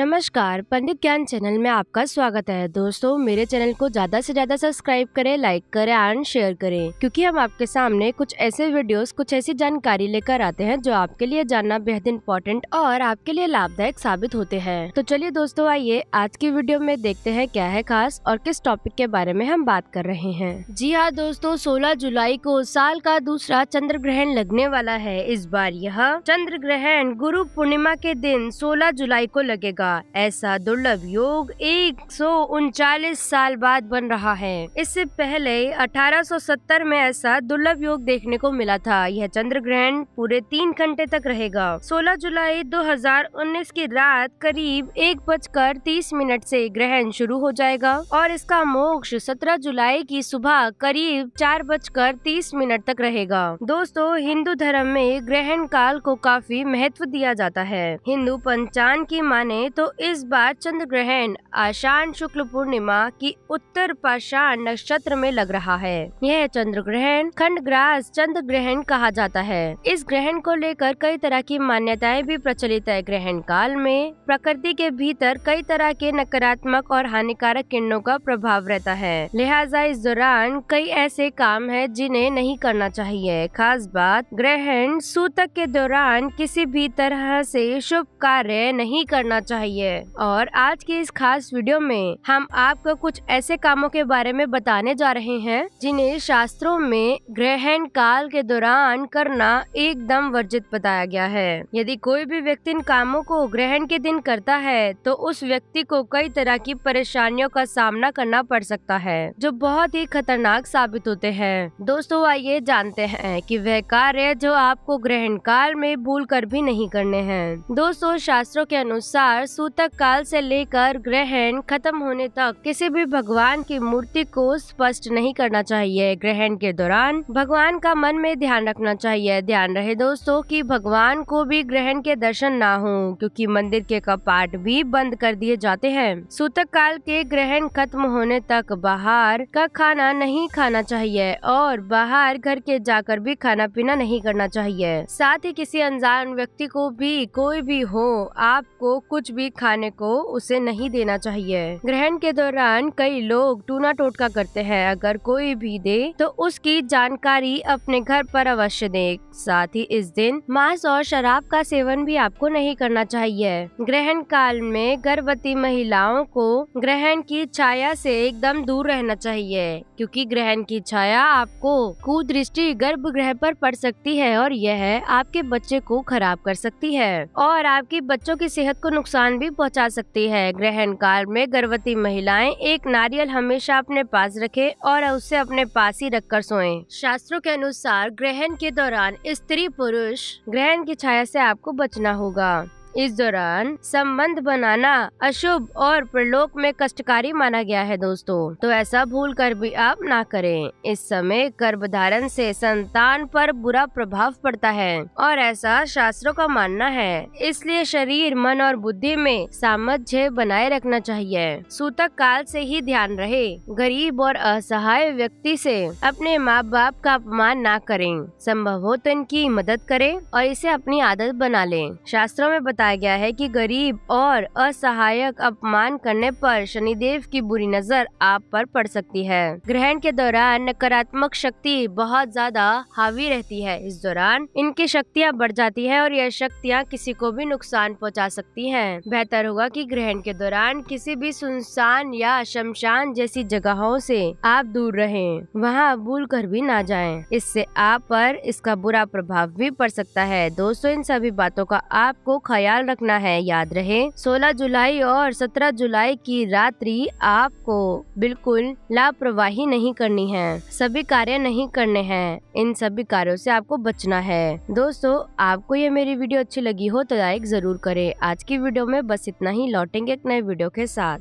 नमस्कार पंडित ज्ञान चैनल में आपका स्वागत है दोस्तों मेरे चैनल को ज़्यादा से ज़्यादा सब्सक्राइब करें लाइक करें एंड शेयर करें क्योंकि हम आपके सामने कुछ ऐसे वीडियोस कुछ ऐसी जानकारी लेकर आते हैं जो आपके लिए जानना बेहद इम्पोर्टेंट और आपके लिए लाभदायक साबित होते हैं तो चलिए दोस्तों आइए आज की वीडियो में देखते हैं क्या है खास और किस टॉपिक के बारे में हम बात कर रहे हैं जी हाँ दोस्तों सोलह जुलाई को साल का दूसरा चंद्र ग्रहण लगने वाला है इस बार यह चंद्र ग्रहण गुरु पूर्णिमा के दिन सोलह जुलाई को लगेगा का ऐसा दुर्लभ योग एक साल बाद बन रहा है इससे पहले 1870 में ऐसा दुर्लभ योग देखने को मिला था यह चंद्र ग्रहण पूरे तीन घंटे तक रहेगा 16 जुलाई 2019 की रात करीब एक बजकर तीस मिनट से ग्रहण शुरू हो जाएगा और इसका मोक्ष 17 जुलाई की सुबह करीब चार बजकर तीस मिनट तक रहेगा दोस्तों हिंदू धर्म में ग्रहण काल को काफी महत्व दिया जाता है हिंदू पंचांग की माने तो तो इस बार चंद्र ग्रहण आषाढ़ शुक्ल पूर्णिमा की उत्तर पाषाण नक्षत्र में लग रहा है यह चंद्र ग्रहण खंड ग्रास चंद्र ग्रहण कहा जाता है इस ग्रहण को लेकर कई तरह की मान्यताएं भी प्रचलित है ग्रहण काल में प्रकृति के भीतर कई तरह के नकारात्मक और हानिकारक किरणों का प्रभाव रहता है लिहाजा इस दौरान कई ऐसे काम है जिन्हें नहीं करना चाहिए खास बात ग्रहण सूतक के दौरान किसी भी तरह से शुभ कार्य नहीं करना चाहिए चाहिए और आज की इस खास वीडियो में हम आपको कुछ ऐसे कामों के बारे में बताने जा रहे हैं जिन्हें शास्त्रों में ग्रहण काल के दौरान करना एकदम वर्जित बताया गया है यदि कोई भी व्यक्ति इन कामों को ग्रहण के दिन करता है तो उस व्यक्ति को कई तरह की परेशानियों का सामना करना पड़ सकता है जो बहुत ही खतरनाक साबित होते हैं दोस्तों आइए जानते हैं कि वह कार्य जो आपको ग्रहण काल में भूल कर भी नहीं करने हैं दोस्तों शास्त्रों के अनुसार सूतक काल से लेकर ग्रहण खत्म होने तक किसी भी भगवान की मूर्ति को स्पष्ट नहीं करना चाहिए ग्रहण के दौरान भगवान का मन में ध्यान रखना चाहिए ध्यान रहे दोस्तों कि भगवान को भी ग्रहण के दर्शन ना हो क्योंकि मंदिर के कपाट भी बंद कर दिए जाते हैं सूतक काल के ग्रहण खत्म होने तक बाहर का खाना नहीं खाना चाहिए और बाहर घर के जाकर भी खाना पीना नहीं करना चाहिए साथ ही किसी अनजान व्यक्ति को भी कोई भी हो आपको कुछ भी भी खाने को उसे नहीं देना चाहिए ग्रहण के दौरान कई लोग टूना टोटका करते हैं अगर कोई भी दे तो उसकी जानकारी अपने घर पर अवश्य दे साथ ही इस दिन मांस और शराब का सेवन भी आपको नहीं करना चाहिए ग्रहण काल में गर्भवती महिलाओं को ग्रहण की छाया से एकदम दूर रहना चाहिए क्योंकि ग्रहण की छाया आपको कुदृष्टि गर्भ ग्रह पर पड़ सकती है और यह आपके बच्चे को खराब कर सकती है और आपके बच्चों की सेहत को नुकसान नुकसान भी पहुंचा सकती है ग्रहण काल में गर्भवती महिलाएं एक नारियल हमेशा अपने पास रखे और उसे अपने पास ही रखकर सोए शास्त्रों के अनुसार ग्रहण के दौरान स्त्री पुरुष ग्रहण की छाया से आपको बचना होगा इस दौरान संबंध बनाना अशुभ और प्रलोक में कष्टकारी माना गया है दोस्तों तो ऐसा भूल कर भी आप ना करें इस समय गर्भ धारण से संतान पर बुरा प्रभाव पड़ता है और ऐसा शास्त्रों का मानना है इसलिए शरीर मन और बुद्धि में सामर्थ्य बनाए रखना चाहिए सूतक काल से ही ध्यान रहे गरीब और असहाय व्यक्ति से अपने माँ बाप का अपमान ना करें संभव हो तो इनकी मदद करें और इसे अपनी आदत बना लें शास्त्रों में बता बताया गया है कि गरीब और असहायक अपमान करने पर शनिदेव की बुरी नजर आप पर पड़ सकती है ग्रहण के दौरान नकारात्मक शक्ति बहुत ज्यादा हावी रहती है इस दौरान इनकी शक्तियाँ बढ़ जाती है और यह शक्तियाँ किसी को भी नुकसान पहुँचा सकती है बेहतर होगा की ग्रहण के दौरान किसी भी सुनसान या शमशान जैसी जगहों से आप दूर रहे वहाँ भूल कर भी ना जाए इससे आप पर इसका बुरा प्रभाव भी पड़ सकता है दोस्तों इन सभी बातों का आपको ख्याल ख्याल रखना है याद रहे 16 जुलाई और 17 जुलाई की रात्रि आपको बिल्कुल लापरवाही नहीं करनी है सभी कार्य नहीं करने हैं इन सभी कार्यों से आपको बचना है दोस्तों आपको ये मेरी वीडियो अच्छी लगी हो तो लाइक जरूर करें आज की वीडियो में बस इतना ही लौटेंगे एक नए वीडियो के साथ